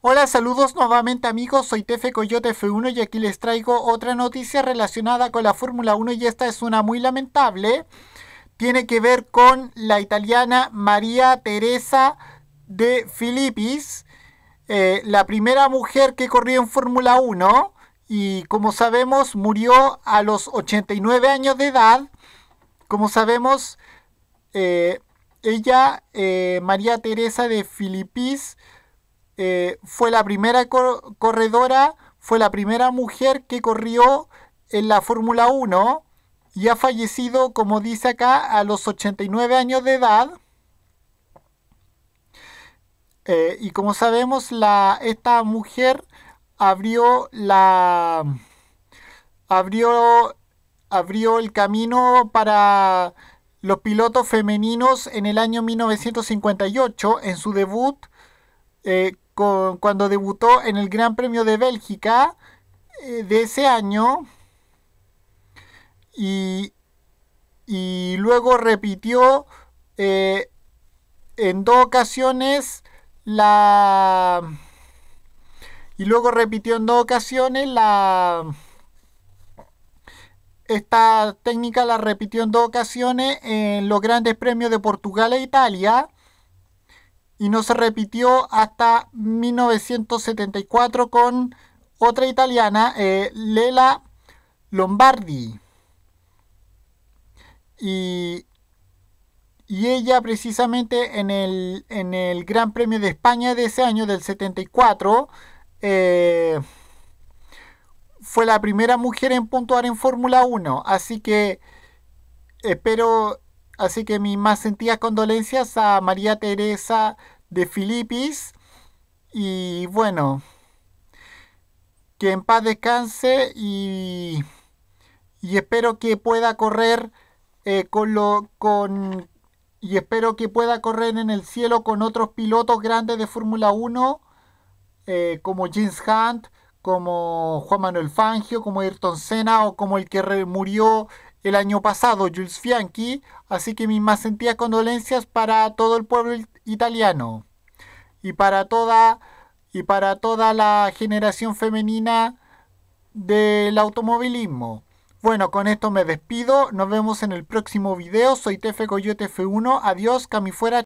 Hola, saludos nuevamente amigos, soy Tefe Coyote F1 y aquí les traigo otra noticia relacionada con la Fórmula 1 y esta es una muy lamentable. Tiene que ver con la italiana María Teresa de Filippis, eh, la primera mujer que corrió en Fórmula 1 y como sabemos murió a los 89 años de edad. Como sabemos, eh, ella, eh, María Teresa de Filippis, eh, fue la primera corredora, fue la primera mujer que corrió en la Fórmula 1 y ha fallecido, como dice acá, a los 89 años de edad. Eh, y como sabemos, esta mujer abrió abrió el camino para los pilotos femeninos en el año 1958 en su debut eh, cuando debutó en el Gran Premio de Bélgica eh, de ese año y, luego repitió eh, en dos ocasiones la y luego repitió en dos ocasiones la esta técnica la repitió en dos ocasiones en los grandes premios de Portugal e Italia y no se repitió hasta 1974 con otra italiana, eh, Lela Lombardi. Y, ella precisamente en el, en el, Gran Premio de España de ese año, del 74, eh, fue la primera mujer en puntuar en Fórmula 1. Así que espero eh, Así que mis más sentidas condolencias a María Teresa de Filipis. Y bueno, que en paz descanse y, y espero que pueda correr eh, con lo con y espero que pueda correr en el cielo con otros pilotos grandes de Fórmula 1 eh, como James Hunt, como Juan Manuel Fangio, como Ayrton Senna o como el que murió el año pasado Jules Fianchi, así que mis más sentidas condolencias para todo el pueblo italiano y para toda y para toda la generación femenina del automovilismo. Bueno, con esto me despido. Nos vemos en el próximo video. Soy Tefe Coyote F1. Adiós, Cami fuera.